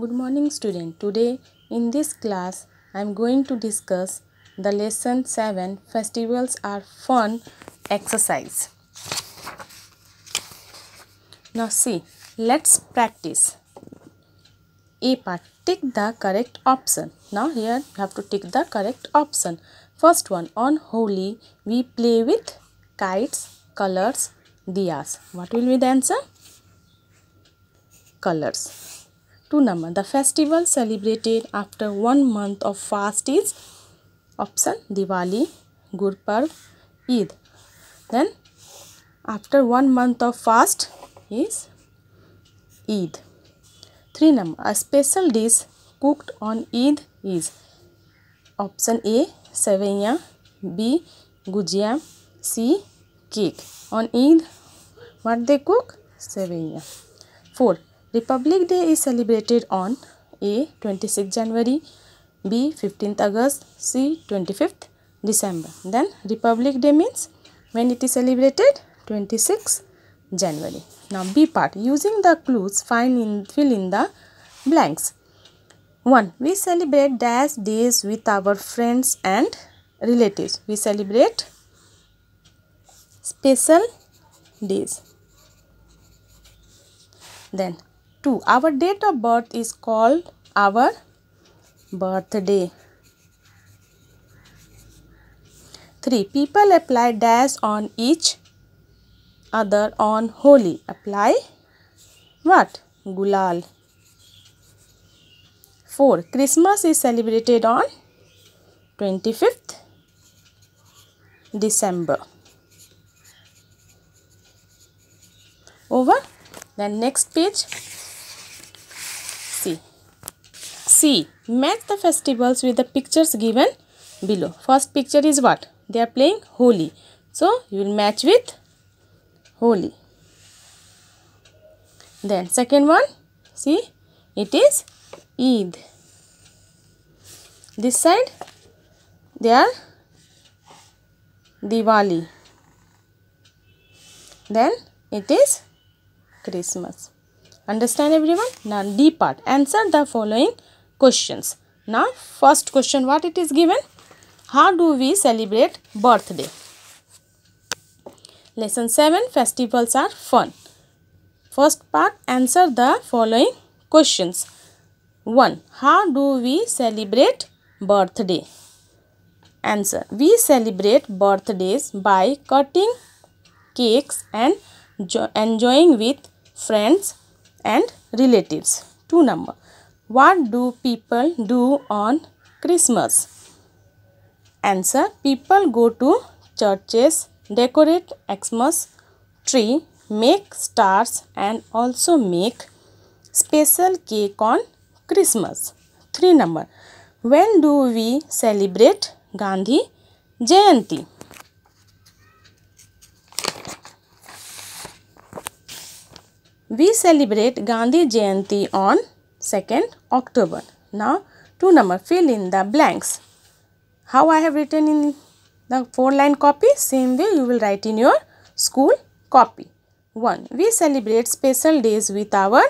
Good morning student. Today in this class I am going to discuss the lesson 7 festivals are fun exercise. Now see let's practice. A part tick the correct option. Now here you have to tick the correct option. First one on Holi we play with kites, colors, diyas. What will be the answer? Colors. Two number the festival celebrated after one month of fast is option Diwali Gurpurab Eid then after one month of fast is Eid three number a special dish cooked on Eid is option A sevaiyan B gujiya C cake on Eid what they cook sevaiyan four Republic Day is celebrated on A. 26 January B. 15th August C. 25th December. Then Republic Day means when it is celebrated 26 January. Now B part using the clues find in fill in the blanks. 1. We celebrate dash days with our friends and relatives. We celebrate special days. Then 2. Our date of birth is called our birthday. 3. People apply dash on each other on Holi. Apply what? Gulal. 4. Christmas is celebrated on 25th December. Over. Then next page. C. Match the festivals with the pictures given below. First picture is what? They are playing Holi. So, you will match with Holi. Then second one, see, it is Eid. This side, they are Diwali. Then it is Christmas. Understand everyone? Now D part. Answer the following questions. Now, first question what it is given? How do we celebrate birthday? Lesson 7 Festivals are fun. First part answer the following questions. 1. How do we celebrate birthday? Answer. We celebrate birthdays by cutting cakes and enjoying with friends and relatives. 2 number. What do people do on Christmas? Answer People go to churches, decorate Xmas tree, make stars, and also make special cake on Christmas. 3 number When do we celebrate Gandhi Jayanti? We celebrate Gandhi Jayanti on 2nd October. Now, two number fill in the blanks. How I have written in the 4 line copy? Same way you will write in your school copy. 1. We celebrate special days with our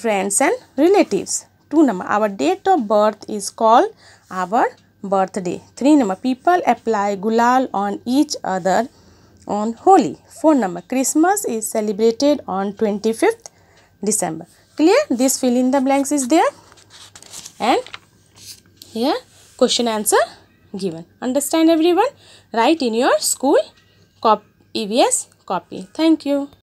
friends and relatives. 2. Number, our date of birth is called our birthday. 3. Number, people apply gulal on each other on Holi. 4. Number, Christmas is celebrated on 25th December clear this fill in the blanks is there and here question answer given understand everyone write in your school cop evs copy thank you